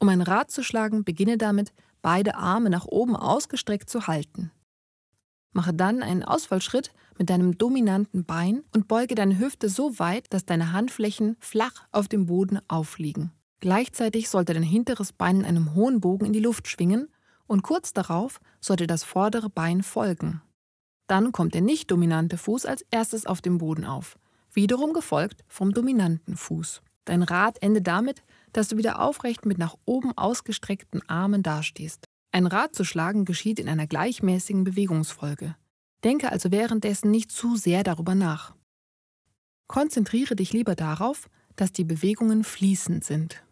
Um ein Rad zu schlagen, beginne damit, beide Arme nach oben ausgestreckt zu halten. Mache dann einen Ausfallschritt mit deinem dominanten Bein und beuge deine Hüfte so weit, dass deine Handflächen flach auf dem Boden aufliegen. Gleichzeitig sollte dein hinteres Bein in einem hohen Bogen in die Luft schwingen und kurz darauf sollte das vordere Bein folgen. Dann kommt der nicht dominante Fuß als erstes auf dem Boden auf, wiederum gefolgt vom dominanten Fuß. Dein Rad endet damit, dass du wieder aufrecht mit nach oben ausgestreckten Armen dastehst. Ein Rad zu schlagen geschieht in einer gleichmäßigen Bewegungsfolge. Denke also währenddessen nicht zu sehr darüber nach. Konzentriere dich lieber darauf, dass die Bewegungen fließend sind.